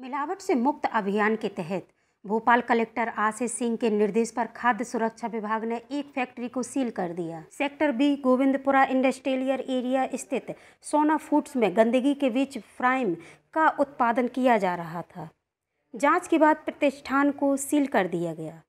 मिलावट से मुक्त अभियान के तहत भोपाल कलेक्टर आशीष सिंह के निर्देश पर खाद्य सुरक्षा विभाग ने एक फैक्ट्री को सील कर दिया sector B Govindpura industrial area स्थित सोना फूड्स में गंदगी के बीच फ्राइम का उत्पादन किया जा रहा था जांच के बाद प्रतिष्ठान को सील कर दिया गया